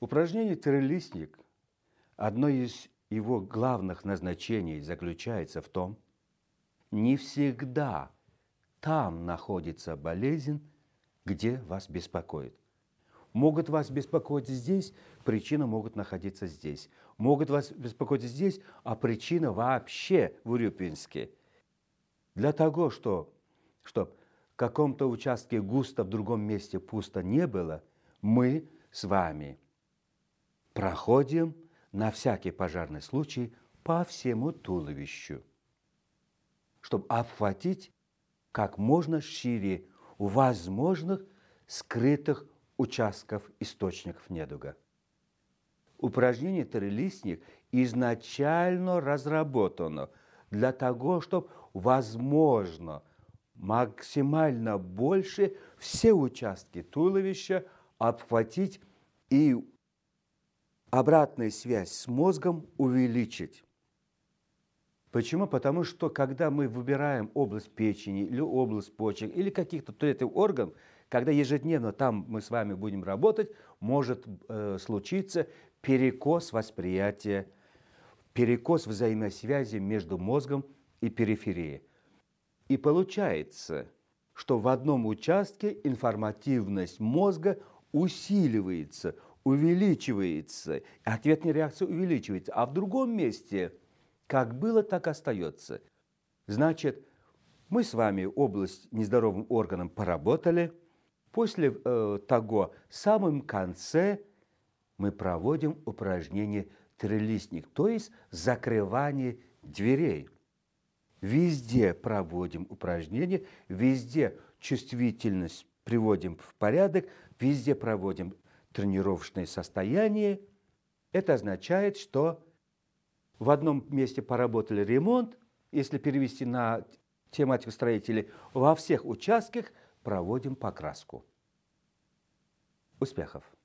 Упражнение «Трелистник» одно из его главных назначений заключается в том, не всегда там находится болезнь, где вас беспокоит. Могут вас беспокоить здесь, причина могут находиться здесь. Могут вас беспокоить здесь, а причина вообще в Урюпинске. Для того, что, чтобы в каком-то участке густо, в другом месте пусто не было, мы с вами – проходим на всякий пожарный случай по всему туловищу, чтобы обхватить как можно шире возможных скрытых участков источников недуга. Упражнение «Трелистник» изначально разработано для того, чтобы, возможно, максимально больше все участки туловища обхватить и обратная связь с мозгом увеличить. Почему? Потому что когда мы выбираем область печени или область почек или каких-то третьих органов, когда ежедневно там мы с вами будем работать, может э, случиться перекос восприятия, перекос взаимосвязи между мозгом и периферией. И получается, что в одном участке информативность мозга усиливается – увеличивается, ответная реакция увеличивается, а в другом месте как было, так остается. Значит, мы с вами область нездоровым органом поработали, после э, того, в самом конце мы проводим упражнение трелистник, то есть закрывание дверей. Везде проводим упражнение, везде чувствительность приводим в порядок, везде проводим тренировочное состояние. Это означает, что в одном месте поработали ремонт, если перевести на тематику строителей, во всех участках проводим покраску. Успехов!